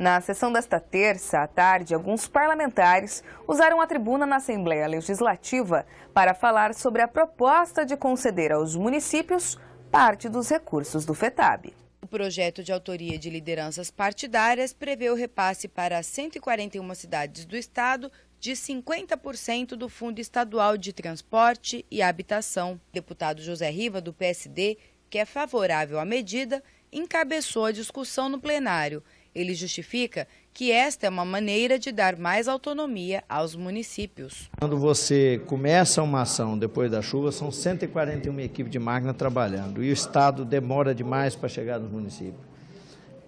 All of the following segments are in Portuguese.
Na sessão desta terça à tarde, alguns parlamentares usaram a tribuna na Assembleia Legislativa para falar sobre a proposta de conceder aos municípios parte dos recursos do FETAB. O projeto de autoria de lideranças partidárias prevê o repasse para 141 cidades do estado de 50% do Fundo Estadual de Transporte e Habitação. O deputado José Riva, do PSD, que é favorável à medida, encabeçou a discussão no plenário ele justifica que esta é uma maneira de dar mais autonomia aos municípios. Quando você começa uma ação depois da chuva, são 141 equipes de máquina trabalhando e o Estado demora demais para chegar nos municípios.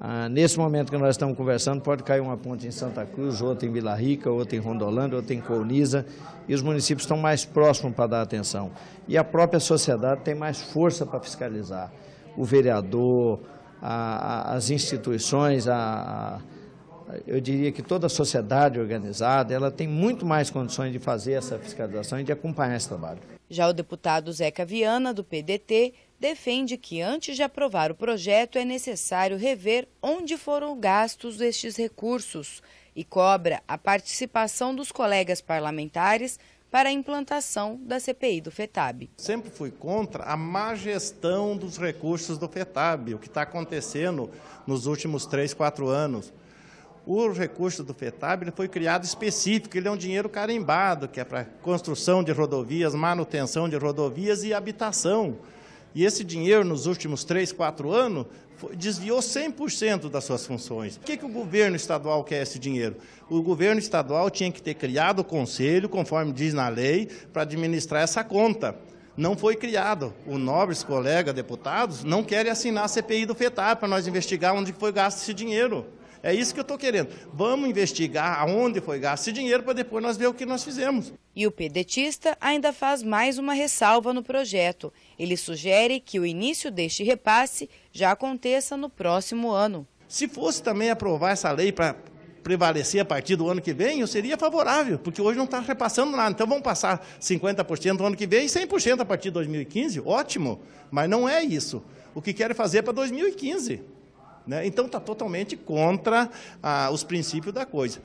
Ah, nesse momento que nós estamos conversando, pode cair uma ponte em Santa Cruz, outra em Vila Rica, outra em Rondolândia, outra em Colniza, e os municípios estão mais próximos para dar atenção. E a própria sociedade tem mais força para fiscalizar. O vereador, a, a, as instituições, a, eu diria que toda a sociedade organizada, ela tem muito mais condições de fazer essa fiscalização e de acompanhar esse trabalho. Já o deputado Zeca Viana, do PDT, defende que antes de aprovar o projeto é necessário rever onde foram gastos estes recursos e cobra a participação dos colegas parlamentares para a implantação da CPI do FETAB. Sempre fui contra a má gestão dos recursos do FETAB, o que está acontecendo nos últimos três, quatro anos. O recurso do FETAB ele foi criado específico, ele é um dinheiro carimbado, que é para construção de rodovias, manutenção de rodovias e habitação. E esse dinheiro, nos últimos três, quatro anos, desviou 100% das suas funções. O que, que o governo estadual quer esse dinheiro? O governo estadual tinha que ter criado o conselho, conforme diz na lei, para administrar essa conta. Não foi criado. O nobres colega deputados não querem assinar a CPI do FETAR para nós investigar onde foi gasto esse dinheiro. É isso que eu estou querendo. Vamos investigar aonde foi gasto esse dinheiro para depois nós ver o que nós fizemos. E o pedetista ainda faz mais uma ressalva no projeto. Ele sugere que o início deste repasse já aconteça no próximo ano. Se fosse também aprovar essa lei para prevalecer a partir do ano que vem, eu seria favorável, porque hoje não está repassando nada. Então vamos passar 50% no ano que vem e 100% a partir de 2015, ótimo, mas não é isso. O que querem fazer é para 2015. Né? Então está totalmente contra ah, os princípios da coisa.